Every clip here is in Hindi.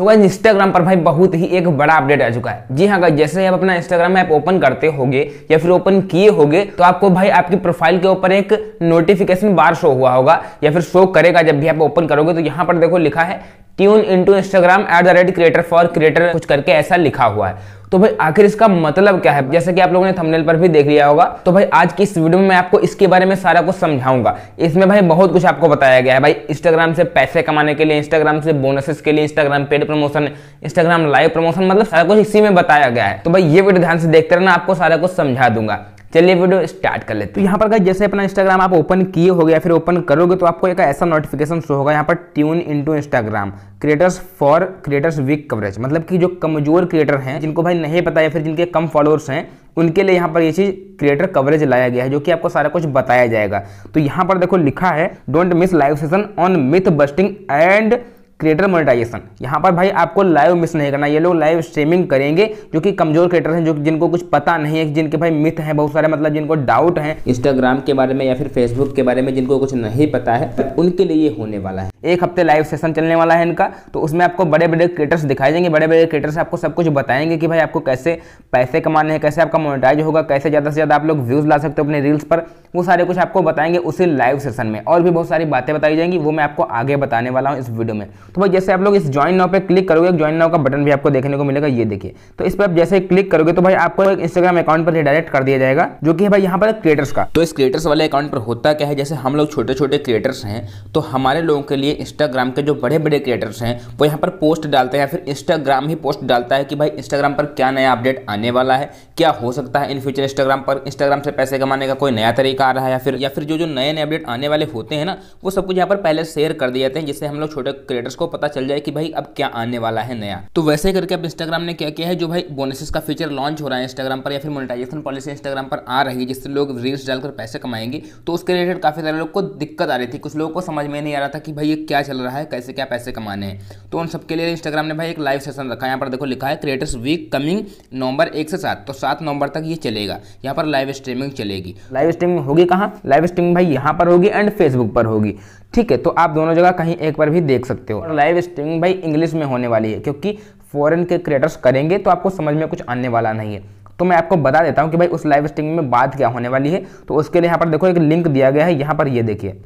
तो गाइज इंस्टाग्राम पर भाई बहुत ही एक बड़ा अपडेट आ चुका है जी हाँ गाइज जैसे आप अपना इंस्टाग्राम ऐप ओपन करते होगे या फिर ओपन किए होगे तो आपको भाई आपकी प्रोफाइल के ऊपर एक नोटिफिकेशन बार शो हुआ होगा या फिर शो करेगा जब भी आप ओपन करोगे तो यहाँ पर देखो लिखा है tune to Instagram at the rate creator for creator कुछ करके ऐसा लिखा हुआ है तो भाई आखिर इसका मतलब क्या है जैसे कि आप लोगों ने थंबनेल पर भी देख लिया होगा तो भाई आज की इस वीडियो में मैं आपको इसके बारे में सारा कुछ समझाऊंगा इसमें भाई बहुत कुछ आपको बताया गया है भाई इंस्टाग्राम से पैसे कमाने के लिए इंस्टाग्राम से बोनसेस के लिए Instagram paid promotion Instagram live promotion मतलब सारा कुछ इसी में बताया गया है तो भाई ये वीडियो ध्यान से देखते रहना आपको सारा कुछ समझा दूंगा चलिए वीडियो स्टार्ट कर लेते तो यहाँ पर जैसे अपना इंस्टाग्राम आप ओपन किए हो गया फिर ओपन करोगे तो आपको एक ऐसा नोटिफिकेशन शो होगा यहाँ पर tune into Instagram creators for creators week coverage मतलब कि जो कमजोर क्रिएटर हैं जिनको भाई नहीं पता या फिर जिनके कम फॉलोअर्स हैं उनके लिए यहाँ पर ये चीज़ क्रिएटर कवरेज लाया गया है जो कि आपको सारा कुछ बताया जाएगा तो यहाँ पर देखो लिखा है don't miss live session on myth busting and creator monetization यहाँ पर भाई आपको लाइव मिस नहीं करना ये लोग लाइव स्ट्रीमिंग करेंगे जो कि कमजोर क्रिएटर हैं जो जिनको कुछ पता नहीं है जिनके भाई मिथ हैं बहुत सारे मतलब जिनको डाउट है इंस्टाग्राम के बारे में या फिर फेसबुक के बारे में जिनको कुछ नहीं पता है उनके लिए ये होने वाला है एक हफ्ते लाइव सेशन चलने वाला है इनका तो उसमें आपको बड़े बड़े क्रिएटर्स दिखाई देंगे बड़े बड़े क्रिएटर्स आपको सब कुछ बताएंगे कि भाई आपको कैसे पैसे कमाने हैं कैसे आपका मोनिटाइज होगा कैसे ज़्यादा से ज़्यादा आप लोग व्यूज़ ला सकते हो अपने रील्स पर वो सारे कुछ आपको बताएंगे उसी लाइव सेशन में और भी बहुत सारी बातें बताई जाएंगी वो मैं आपको आगे बताने वाला हूँ इस वीडियो में तो भाई जैसे आप लोग इस ज्वाइन नाव पर क्लिक करोगे ज्वाइन नाव का बटन भी आपको देखने को मिलेगा ये देखिए तो इस पर आप जैसे क्लिक करोगे तो भाई आपको एक इंस्टाग्राम अकाउंट पर डायरेक्ट कर दिया जाएगा जो कि भाई यहाँ पर क्रिएटर्स का तो इस क्रिएटर्स वाले अकाउंट पर होता क्या है जैसे हम लोग छोटे छोटे क्रिएटर्स हैं तो हमारे लोगों के लिए इंस्टाग्राम के जो बड़े बड़े क्रिएटर्स हैं वो यहाँ पर पोस्ट डालते हैं या फिर इंस्टाग्राम ही पोस्ट डालता है कि भाई इंस्टाग्राम पर क्या नया अपडेट आने वाला है क्या हो सकता है इन फ्यूचर इंस्टाग्राम पर इंस्टाग्राम से पैसे कमाने का कोई नया तरीका बेकार रहा या फिर या फिर जो जो नए नए अपडेट आने वाले होते हैं ना वो सब कुछ यहाँ पर पहले शेयर कर दिए जाते हैं जिससे हम लोग छोटे क्रिएटर्स को पता चल जाए कि भाई अब क्या आने वाला है नया तो वैसे करके अब इंस्टाग्राम ने क्या किया है जो भाई बोनसेस का फीचर लॉन्च हो रहा है इंस्टाग्राम पर या फिर मोनिटाइजेशन पॉलिसी इंस्टाग्राम पर आ रही है जिससे लोग रील्स डालकर पैसे कमाएंगे तो उसके रिलेटेड काफ़ी सारे लोग को दिक्कत आ रही थी कुछ लोगों को समझ में नहीं आ रहा था कि भाई ये क्या चल रहा है कैसे क्या पैसे कमाने हैं तो उन सबके लिए इंस्टाग्राम ने भाई एक लाइव सेशन रखा है यहाँ पर देखो लिखा है क्रिएटर्स वीक कमिंग नवंबर एक से सात तो सात नवंबर तक ये चलेगा यहाँ पर लाइव स्ट्रीमिंग चलेगी लाइव स्ट्रीमिंग होगी कहाँ लाइव स्ट्रीमिंग भाई यहाँ पर होगी एंड फेसबुक पर होगी ठीक है तो आप दोनों जगह कहीं एक पर भी देख सकते हो और लाइव स्ट्रीमिंग भाई इंग्लिश में होने वाली है क्योंकि फॉरेन के क्रिएटर्स करेंगे तो आपको समझ में कुछ आने वाला नहीं है तो मैं आपको बता देता हूँ कि भाई उस लाइव स्ट्रीमिंग में बात क्या होने वाली है तो उसके लिए यहाँ पर देखो एक लिंक दिया गया है यहाँ पर ये देखिए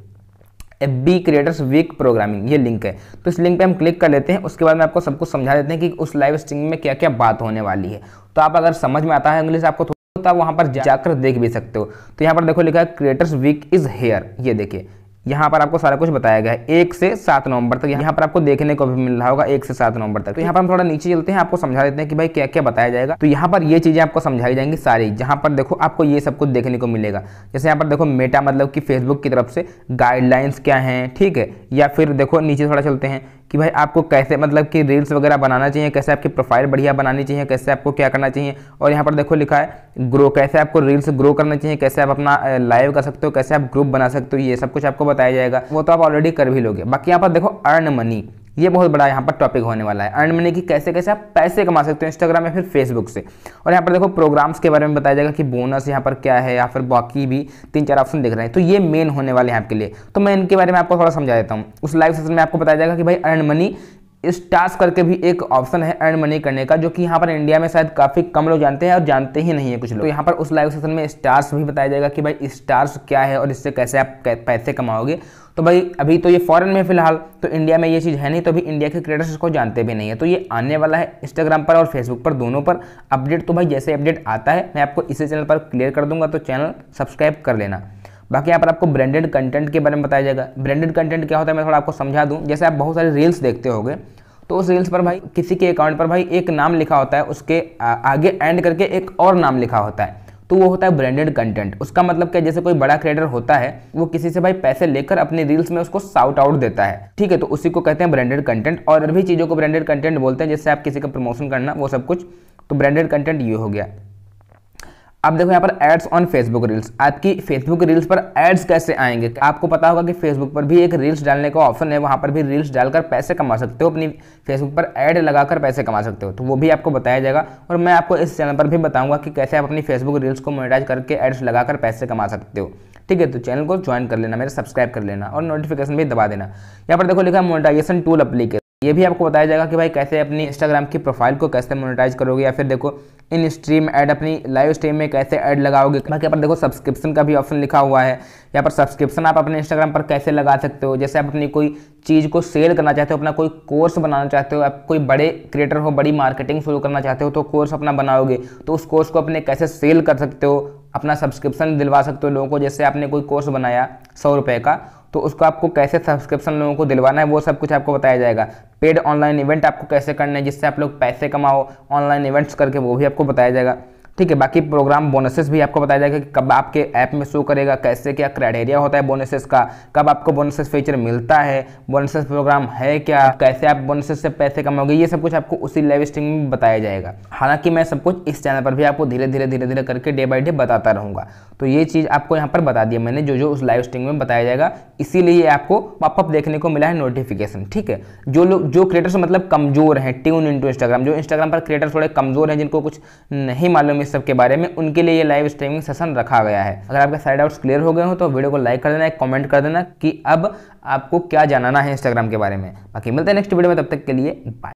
F B creators week programming ये लिंक है तो इस लिंक पे हम क्लिक कर लेते हैं उसके बाद मैं आपको सब कुछ समझा देते हैं कि उस लाइव स्ट्रीमिंग में क्या क्या बात होने वाली है तो आप अगर समझ में आता है इंग्लिश आपको तो आप वहाँ पर जाकर देख भी सकते हो तो यहाँ पर देखो लिखा है क्रिएटर्स वीक इज़ हेयर ये देखिए यहाँ पर आपको सारा कुछ बताया गया है एक से सात नवंबर तक यहाँ पर आपको देखने को भी मिल रहा होगा एक से सात नवंबर तक तो यहाँ पर हम थोड़ा नीचे चलते हैं आपको समझा देते हैं कि भाई क्या क्या बताया जाएगा तो यहाँ पर ये चीज़ें आपको समझाई जाएंगी सारी जहाँ पर देखो आपको ये सब कुछ देखने को मिलेगा जैसे यहाँ पर देखो मेटा मतलब की फेसबुक की तरफ से गाइडलाइंस क्या है ठीक है या फिर देखो नीचे थोड़ा चलते हैं कि भाई आपको कैसे मतलब कि रील्स वगैरह बनाना चाहिए कैसे आपकी प्रोफाइल बढ़िया बनानी चाहिए कैसे आपको क्या करना चाहिए और यहाँ पर देखो लिखा है ग्रो कैसे आपको रील्स ग्रो करना चाहिए कैसे आप अपना लाइव कर सकते हो कैसे आप ग्रुप बना सकते हो ये सब कुछ आपको बताया जाएगा वो तो आप ऑलरेडी कर भी लोगे बाकी यहाँ पर देखो अर्न मनी ये बहुत बड़ा यहाँ पर टॉपिक होने वाला है अर्न मनी की कैसे कैसे आप पैसे कमा सकते हो इंस्टाग्राम या फिर फेसबुक से और यहाँ पर देखो प्रोग्राम्स के बारे में बताया जाएगा कि बोनस यहाँ पर क्या है या फिर बाकी भी तीन चार ऑप्शन देख रहे हैं तो ये मेन होने वाले हैं आपके लिए तो मैं इनके बारे में आपको थोड़ा समझा देता हूँ उस लाइव सेशन में आपको बताया जाएगा कि भाई अर्न मनी इस टास्क करके भी एक ऑप्शन है अर्न मनी करने का जो कि यहाँ पर इंडिया में शायद काफ़ी कम लोग जानते हैं और जानते ही नहीं है कुछ लोग तो यहाँ पर उस लाइव सेशन में स्टार्स भी बताया जाएगा कि भाई स्टार्स क्या है और इससे कैसे आप पैसे कमाओगे तो भाई अभी तो ये फॉरेन में फिलहाल तो इंडिया में ये चीज़ है नहीं तो अभी इंडिया के क्रिएटर्स इसको जानते भी नहीं है तो ये आने वाला है इंस्टाग्राम पर और फेसबुक पर दोनों पर अपडेट तो भाई जैसे अपडेट आता है मैं आपको इसी चैनल पर क्लियर कर दूंगा तो चैनल सब्सक्राइब कर लेना बाकी यहाँ पर आपको ब्रांडेड कंटेंट के बारे में बताया जाएगा ब्रांडेड कंटेंट क्या होता है मैं थोड़ा आपको समझा दूँ जैसे आप बहुत सारे रील्स देखते होगे तो उस रील्स पर भाई किसी के अकाउंट पर भाई एक नाम लिखा होता है उसके आगे एंड करके एक और नाम लिखा होता है तो वो होता है ब्रांडेड कंटेंट उसका मतलब क्या जैसे कोई बड़ा क्रिएटर होता है वो किसी से भाई पैसे लेकर अपने रील्स में उसको साउट आउट देता है ठीक है तो उसी को कहते हैं ब्रांडेड कंटेंट और भी चीज़ों को ब्रांडेड कंटेंट बोलते हैं जैसे आप किसी का प्रमोशन करना वो सब कुछ तो ब्रांडेड कंटेंट ये हो गया अब देखो यहाँ पर एड्स ऑन फेसबुक रील्स आपकी फेसबुक रील्स पर एड्स कैसे आएंगे आपको पता होगा कि फेसबुक पर भी एक रील्स डालने का ऑप्शन है वहाँ पर भी रील्स डालकर पैसे कमा सकते हो अपनी फेसबुक पर एड लगाकर पैसे कमा सकते हो तो वो भी आपको बताया जाएगा और मैं आपको इस चैनल पर भी बताऊँगा कि कैसे आप अपनी फेसबुक रील्स को मोनिटाइज करके एड्स लगाकर पैसे कमा सकते हो ठीक है तो चैनल को ज्वाइन कर लेना मेरा सब्सक्राइब कर लेना और नोटिफिकेशन भी दबा देना यहाँ पर देखो लिखा है मोनिटाइजेशन टूल अप्लीकेशन ये भी आपको बताया जाएगा कि भाई कैसे अपनी इंस्टाग्राम की प्रोफाइल को कैसे मोनेटाइज करोगे या फिर देखो इन स्ट्रीम ऐड अपनी लाइव स्ट्रीम में कैसे ऐड लगाओगे बाकी यहाँ पर देखो सब्सक्रिप्शन का भी ऑप्शन लिखा हुआ है यहाँ पर सब्सक्रिप्शन आप अपने इंस्टाग्राम पर कैसे लगा सकते हो जैसे आप अपनी कोई चीज़ को सेल करना चाहते हो अपना कोई कोर्स बनाना चाहते हो आप कोई बड़े क्रिएटर हो बड़ी मार्केटिंग शुरू करना चाहते हो तो कोर्स अपना बनाओगे तो उस कोर्स को अपने कैसे सेल कर सकते हो अपना सब्सक्रिप्शन दिलवा सकते हो लोगों को जैसे आपने कोई कोर्स बनाया सौ रुपये का तो उसको आपको कैसे सब्सक्रिप्शन लोगों को दिलवाना है वो सब कुछ आपको बताया जाएगा पेड ऑनलाइन इवेंट आपको कैसे करना है जिससे आप लोग पैसे कमाओ ऑनलाइन इवेंट्स करके वो भी आपको बताया जाएगा ठीक है बाकी प्रोग्राम बोनसेस भी आपको बताया जाएगा कि कब आपके ऐप में शो करेगा कैसे क्या क्राइटेरिया होता है बोनसेस का कब आपको बोनसेस फीचर मिलता है बोनसेस प्रोग्राम है क्या कैसे आप बोनसेस से पैसे कमाओगे ये सब कुछ आपको उसी लाइव स्ट्रीम में बताया जाएगा हालांकि मैं सब कुछ इस चैनल पर भी आपको धीरे धीरे धीरे धीरे करके डे बाई डे बताता रहूँगा तो ये चीज़ आपको यहाँ पर बता दिया मैंने जो जो उस लाइव स्ट्रीम में बताया जाएगा इसीलिए आपको पॉपअप देखने को मिला है नोटिफिकेशन ठीक है जो लोग जो क्रिएटर्स मतलब कमजोर हैं ट्यून इंटू इंस्टाग्राम जो इंस्टाग्राम पर क्रिएटर्स थोड़े कमजोर हैं जिनको कुछ नहीं मालूम इस सब के बारे में उनके लिए ये लाइव स्ट्रीमिंग सेशन रखा गया है अगर आपके साइड आउट्स क्लियर हो गए हो तो वीडियो को लाइक कर देना एक कॉमेंट कर देना कि अब आपको क्या जानना है इंस्टाग्राम के बारे में बाकी मिलते हैं नेक्स्ट वीडियो में तब तक के लिए बाय